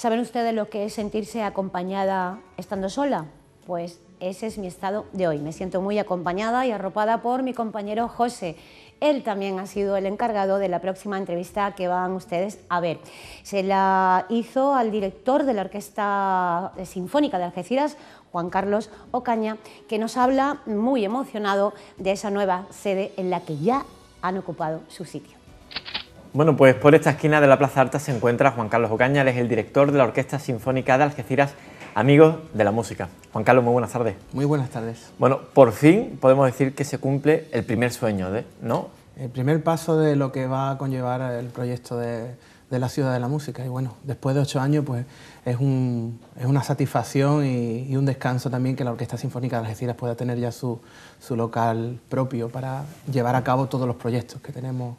¿Saben ustedes lo que es sentirse acompañada estando sola? Pues ese es mi estado de hoy. Me siento muy acompañada y arropada por mi compañero José. Él también ha sido el encargado de la próxima entrevista que van ustedes a ver. Se la hizo al director de la Orquesta Sinfónica de Algeciras, Juan Carlos Ocaña, que nos habla muy emocionado de esa nueva sede en la que ya han ocupado su sitio. Bueno, pues por esta esquina de la Plaza Alta se encuentra Juan Carlos Ocaña, es el director de la Orquesta Sinfónica de Algeciras, amigos de la música. Juan Carlos, muy buenas tardes. Muy buenas tardes. Bueno, por fin podemos decir que se cumple el primer sueño, de, ¿no? El primer paso de lo que va a conllevar el proyecto de, de la Ciudad de la Música. Y bueno, después de ocho años, pues es, es una satisfacción y, un descanso también que la Orquesta Sinfónica de Algeciras pueda tener ya su, su local propio para llevar a cabo todos los proyectos que tenemos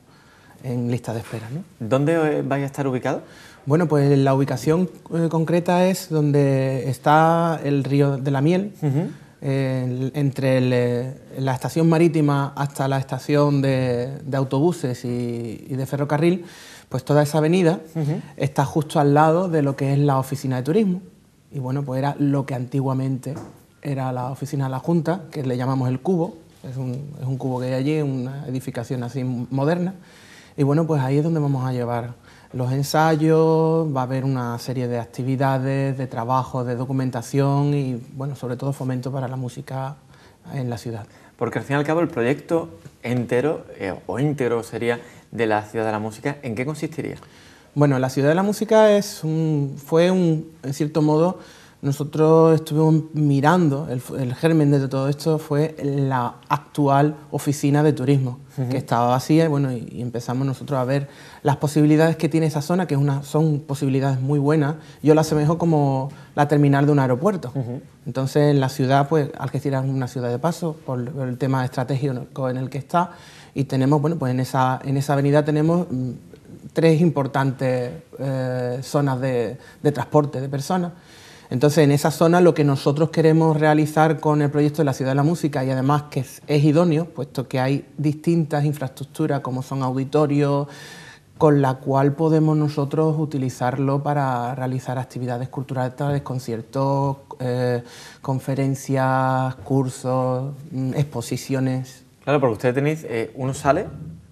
en lista de espera. ¿no? ¿Dónde eh, vais a estar ubicado? Bueno, pues la ubicación eh, concreta es donde está el río de la miel, entre eh, la estación marítima hasta la estación de, autobuses y, de ferrocarril, pues toda esa avenida está justo al lado de lo que es la oficina de turismo. Y bueno, pues era lo que antiguamente era la oficina de la Junta, que le llamamos el cubo, es un, es un cubo que hay allí, una edificación así moderna. Y bueno, pues ahí es donde vamos a llevar los ensayos, va a haber una serie de actividades, de trabajo, de documentación y, bueno, sobre todo fomento para la música en la ciudad. Porque al fin y al cabo el proyecto entero, eh, o íntegro sería, de la Ciudad de la Música, ¿en qué consistiría? Bueno, la Ciudad de la Música es un, fue un, en cierto modo, nosotros estuvimos mirando, el, germen de todo esto fue la actual oficina de turismo, que estaba vacía y, bueno, y empezamos nosotros a ver las posibilidades que tiene esa zona, que son posibilidades muy buenas. Yo la asemejo como la terminal de un aeropuerto. Entonces, la ciudad, pues Algeciras es una ciudad de paso por el tema estratégico en el que está y tenemos, bueno, pues en esa, en esa avenida tenemos mm, tres importantes eh, zonas de, de transporte de personas. Entonces, en esa zona lo que nosotros queremos realizar con el proyecto de la Ciudad de la Música y además que es, idóneo, puesto que hay distintas infraestructuras como son auditorios, con la cual podemos nosotros utilizarlo para realizar actividades culturales, conciertos, eh, conferencias, cursos, mm, exposiciones. Claro, porque ustedes tenéis, eh, uno sale,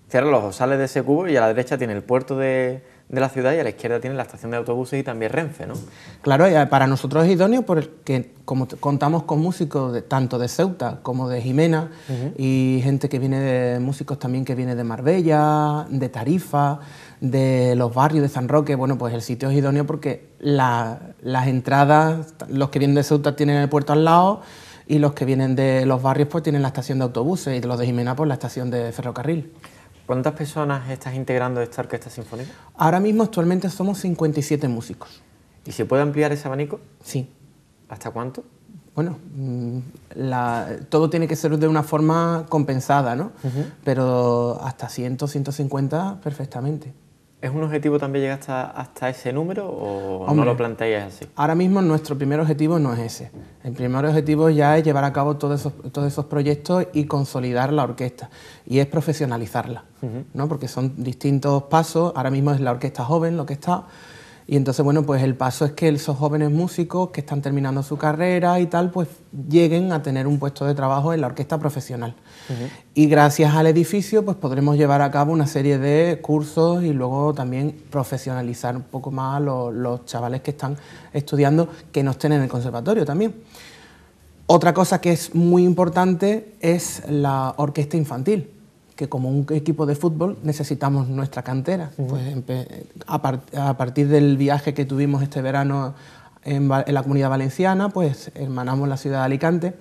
cierra los ojos, sale de ese cubo y a la derecha tiene el puerto de, de la ciudad y a la izquierda tiene la estación de autobuses y también Renfe, ¿no? Claro, eh, para nosotros es idóneo porque como contamos con músicos de, tanto de Ceuta como de Jimena y gente que viene de músicos también que viene de Marbella, de Tarifa, de los barrios de San Roque, bueno, pues el sitio es idóneo porque las entradas, los que vienen de Ceuta tienen el puerto al lado y los que vienen de los barrios pues tienen la estación de autobuses y los de Jimena pues la estación de ferrocarril. ¿Cuántas personas estás integrando esta orquesta sinfónica? Ahora mismo actualmente somos 57 músicos. ¿Y se puede ampliar ese abanico? Sí. ¿Hasta cuánto? Bueno, mm, todo tiene que ser de una forma compensada, ¿no? Pero hasta 100, 150 perfectamente. ¿Es un objetivo también llegar hasta, hasta ese número o no lo planteáis así? Ahora mismo nuestro primer objetivo no es ese. El primer objetivo ya es llevar a cabo todos esos, todos esos proyectos y consolidar la orquesta. Y es profesionalizarla, ¿no? porque son distintos pasos. Ahora mismo es la orquesta joven lo que está. Y entonces, bueno, pues el paso es que esos jóvenes músicos que están terminando su carrera y tal, pues lleguen a tener un puesto de trabajo en la orquesta profesional. Y gracias al edificio, pues podremos llevar a cabo una serie de cursos y luego también profesionalizar un poco más a los, los chavales que están estudiando, que no estén en el conservatorio también. Otra cosa que es muy importante es la orquesta infantil que como un equipo de fútbol necesitamos nuestra cantera. pues a, partir del viaje que tuvimos este verano en, la comunidad valenciana, pues hermanamos la ciudad de Alicante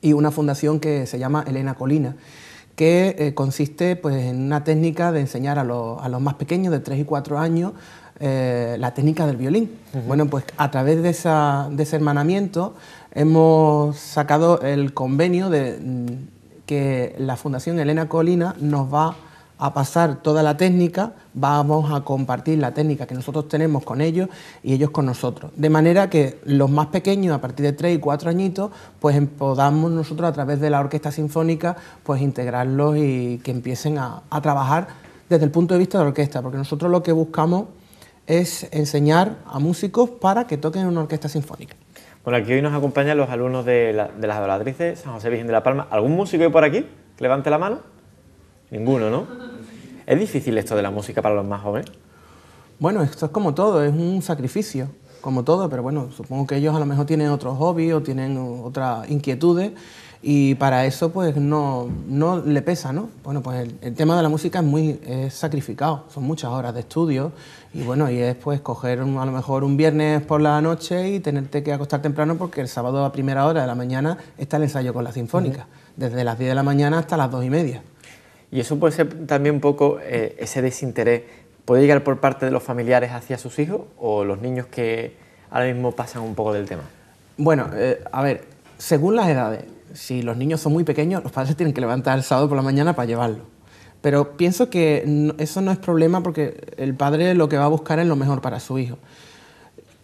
y una fundación que se llama Elena Colina, que eh, consiste pues, en una técnica de enseñar a los, más pequeños de 3 y 4 años eh, la técnica del violín. Bueno, pues a través de, esa, de ese hermanamiento hemos sacado el convenio de que la Fundación Elena Colina nos va a pasar toda la técnica, vamos a compartir la técnica que nosotros tenemos con ellos y ellos con nosotros. De manera que los más pequeños, a partir de 3 y cuatro añitos, pues podamos nosotros a través de la orquesta sinfónica, pues integrarlos y que empiecen a, a trabajar desde el punto de vista de la orquesta, porque nosotros lo que buscamos es enseñar a músicos para que toquen una orquesta sinfónica. Bueno, aquí hoy nos acompañan los alumnos de, las adoratrices San José Virgen de la Palma. ¿Algún músico hay por aquí levante la mano? Ninguno, ¿no? ¿Es difícil esto de la música para los más jóvenes? Bueno, esto es como todo, es un sacrificio, como todo, pero bueno, supongo que ellos a lo mejor tienen otros hobbies o tienen otras inquietudes y para eso pues no, no le pesa, ¿no? Bueno, pues el, tema de la música es muy sacrificado, son muchas horas de estudio y bueno, y es pues coger a lo mejor un viernes por la noche y tenerte que acostar temprano porque el sábado a primera hora de la mañana está el ensayo con la sinfónica, desde las 10 de la mañana hasta las 2 y media. Y eso puede ser también un poco eh, ese desinterés. ¿Puede llegar por parte de los familiares hacia sus hijos o los niños que ahora mismo pasan un poco del tema? Bueno, eh, a ver, según las edades, si los niños son muy pequeños, los padres tienen que levantar el sábado por la mañana para llevarlo. Pero pienso que eso no es problema porque el padre lo que va a buscar es lo mejor para su hijo.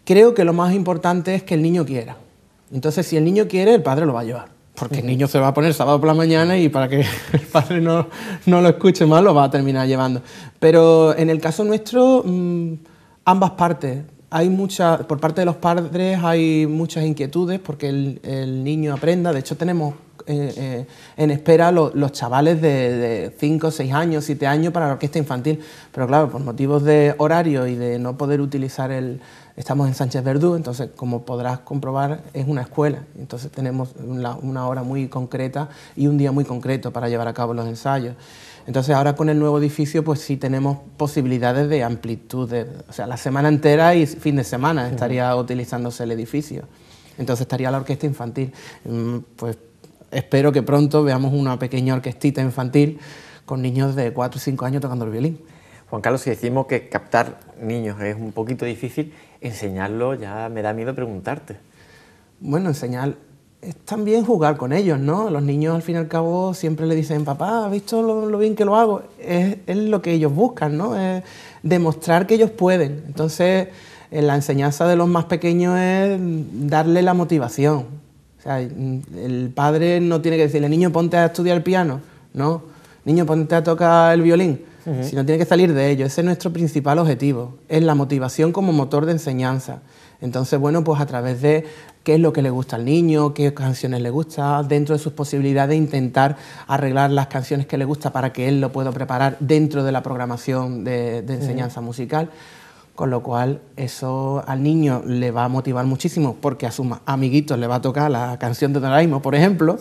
Creo que lo más importante es que el niño quiera. Entonces, si el niño quiere, el padre lo va a llevar. Porque el niño se va a poner sábado por la mañana y para que el padre no, lo escuche mal, lo va a terminar llevando. Pero en el caso nuestro, mm, ambas partes hay mucha, por parte de los padres hay muchas inquietudes porque el, niño aprenda. De hecho, tenemos eh, eh, en espera los, chavales de 5, 6 años, 7 años para la orquesta infantil. Pero claro, por motivos de horario y de no poder utilizar el... Estamos en Sánchez Verdú, entonces como podrás comprobar es una escuela. Entonces tenemos una hora muy concreta y un día muy concreto para llevar a cabo los ensayos. Entonces ahora con el nuevo edificio pues sí tenemos posibilidades de amplitud, de, o sea, la semana entera y fin de semana estaría utilizándose el edificio. Entonces estaría la orquesta infantil. Mm, pues espero que pronto veamos una pequeña orquestita infantil con niños de 4 o 5 años tocando el violín. Juan Carlos, si decimos que captar niños es un poquito difícil, enseñarlo ya me da miedo preguntarte. Bueno, enseñar, es también jugar con ellos, ¿no? Los niños al fin y al cabo siempre le dicen, papá, ¿has visto lo, bien que lo hago? Es, lo que ellos buscan, ¿no? Es demostrar que ellos pueden. Entonces, la enseñanza de los más pequeños es darle la motivación. O sea, el padre no tiene que decirle, niño, ponte a estudiar piano, ¿no? Niño, ponte a tocar el violín. Si no, tiene que salir de ello. Ese es nuestro principal objetivo, es la motivación como motor de enseñanza. Entonces, bueno, pues a través de qué es lo que le gusta al niño, qué canciones le gusta, dentro de sus posibilidades de intentar arreglar las canciones que le gusta para que él lo pueda preparar dentro de la programación de, enseñanza musical. Con lo cual, eso al niño le va a motivar muchísimo porque a sus amiguitos le va a tocar la canción de Doraemon, por ejemplo,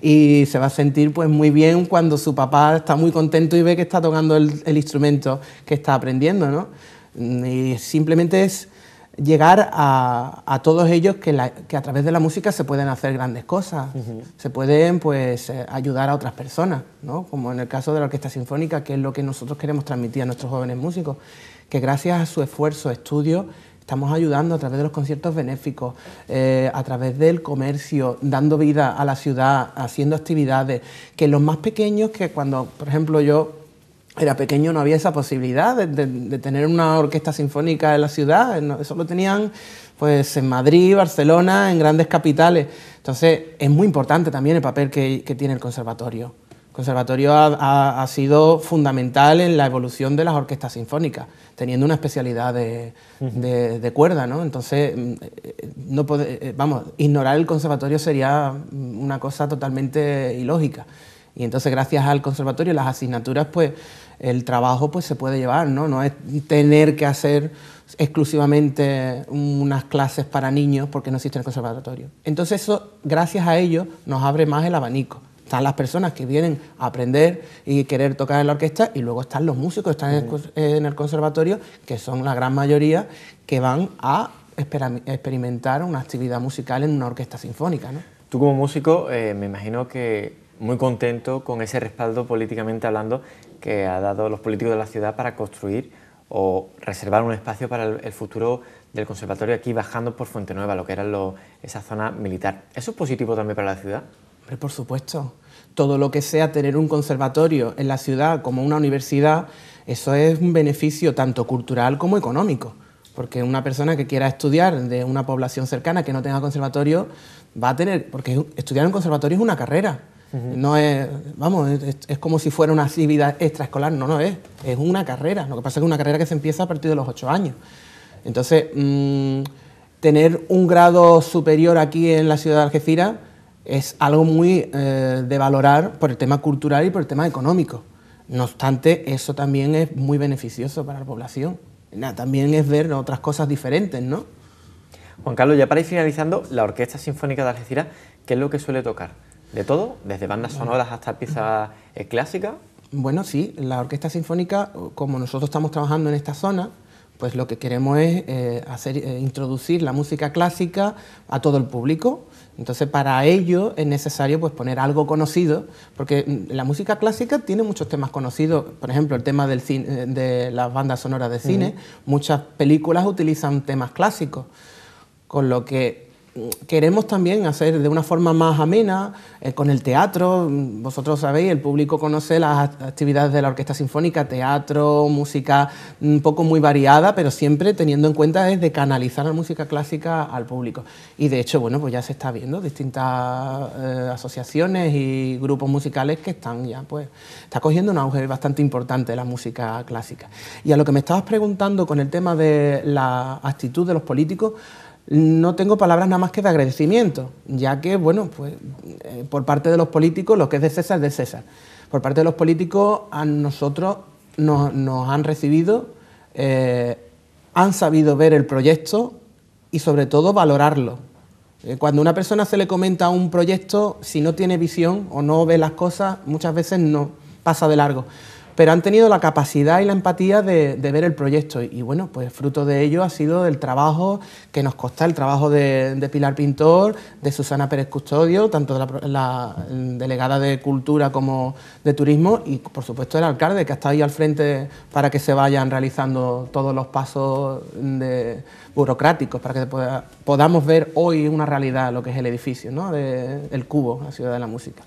y se va a sentir pues muy bien cuando su papá está muy contento y ve que está tocando el, instrumento que está aprendiendo, ¿no? Mm, y simplemente es llegar a, todos ellos que, a través de la música se pueden hacer grandes cosas, se pueden pues eh, ayudar a otras personas, ¿no? como en el caso de la Orquesta Sinfónica, que es lo que nosotros queremos transmitir a nuestros jóvenes músicos, que gracias a su esfuerzo, estudio, estamos ayudando a través de los conciertos benéficos, eh, a través del comercio, dando vida a la ciudad, haciendo actividades, que los más pequeños, que cuando, por ejemplo, yo era pequeño no había esa posibilidad de, tener una orquesta sinfónica en la ciudad, eh, eso lo tenían pues en Madrid, Barcelona, en grandes capitales. Entonces es muy importante también el papel que tiene el conservatorio conservatorio ha, sido fundamental en la evolución de las orquestas sinfónicas, teniendo una especialidad de, cuerda, ¿no? Entonces, mm, eh, no puede eh, vamos, ignorar el conservatorio sería mm, una cosa totalmente ilógica. Y entonces, gracias al conservatorio y las asignaturas, pues el trabajo pues, se puede llevar, ¿no? No es tener que hacer exclusivamente unas clases para niños porque no existe el conservatorio. Entonces, eso, gracias a ello, nos abre más el abanico. Están las personas que vienen a aprender y querer tocar en la orquesta y luego están los músicos que están en el conservatorio, que son la gran mayoría que van a experimentar una actividad musical en una orquesta sinfónica. ¿no? Tú como músico eh, me imagino que muy contento con ese respaldo políticamente hablando que ha dado los políticos de la ciudad para construir o reservar un espacio para el, futuro del conservatorio aquí bajando por Fuente Nueva, lo que era esa zona militar. ¿Eso es positivo también para la ciudad? por supuesto. Todo lo que sea tener un conservatorio en la ciudad como una universidad, eso es un beneficio tanto cultural como económico. Porque una persona que quiera estudiar de una población cercana que no tenga conservatorio va a tener. Porque estudiar en conservatorio es una carrera. No es, vamos, es, como si fuera una actividad extraescolar, no, no es, es una carrera. Lo que pasa es que es una carrera que se empieza a partir de los ocho años. Entonces, mm, tener un grado superior aquí en la ciudad de Algeciras es algo muy eh, de valorar por el tema cultural y por el tema económico. No obstante, eso también es muy beneficioso para la población. también es ver otras cosas diferentes, ¿no? Juan Carlos, ya para ir finalizando, la Orquesta Sinfónica de Algeciras, ¿qué es lo que suele tocar? ¿De todo? ¿Desde bandas sonoras hasta piezas eh, clásicas? Bueno, sí, la Orquesta Sinfónica, como nosotros estamos trabajando en esta zona, pues lo que queremos es eh, hacer, eh, introducir la música clásica a todo el público. Entonces, para ello es necesario pues, poner algo conocido, porque mm, la música clásica tiene muchos temas conocidos, por ejemplo, el tema del eh, de las bandas sonoras de cine, muchas películas utilizan temas clásicos, con lo que queremos también hacer de una forma más amena eh, con el teatro. Vosotros sabéis, el público conoce las actividades de la Orquesta Sinfónica, teatro, música un poco muy variada, pero siempre teniendo en cuenta es de canalizar la música clásica al público. Y de hecho, bueno, pues ya se está viendo distintas eh, asociaciones y grupos musicales que están ya, pues, está cogiendo un auge bastante importante la música clásica. Y a lo que me estabas preguntando con el tema de la actitud de los políticos, no tengo palabras nada más que de agradecimiento, ya que, bueno, pues eh, por parte de los políticos, lo que es de César, es de César. Por parte de los políticos, a nosotros nos, han recibido, eh, han sabido ver el proyecto y sobre todo valorarlo. Eh, cuando una persona se le comenta un proyecto, si no tiene visión o no ve las cosas, muchas veces no pasa de largo pero han tenido la capacidad y la empatía de, ver el proyecto. Y, bueno, pues fruto de ello ha sido el trabajo que nos costó, el trabajo de, Pilar Pintor, de Susana Pérez Custodio, tanto de la, mm, delegada de Cultura como de Turismo, y por supuesto el alcalde, que ha estado ahí al frente para que se vayan realizando todos los pasos burocráticos, para que podamos ver hoy una realidad lo que es el edificio, ¿no? el cubo, la ciudad de la música.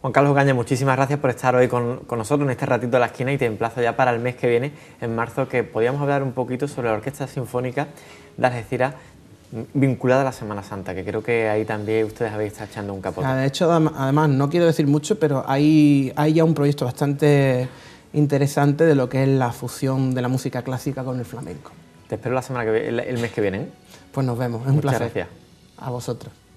Juan Carlos Ocaña, muchísimas gracias por estar hoy con, nosotros en este ratito de la esquina y te emplazo ya para el mes que viene, en marzo, que podíamos hablar un poquito sobre la Orquesta Sinfónica de Algeciras mm, vinculada a la Semana Santa, que creo que ahí también ustedes habéis estado echando un capote. Ah, de hecho, además, no quiero decir mucho, pero hay, hay ya un proyecto bastante interesante de lo que es la fusión de la música clásica con el flamenco. Te espero la semana el, mes que viene. ¿eh? Pues nos vemos, es un placer. Muchas gracias. A vosotros.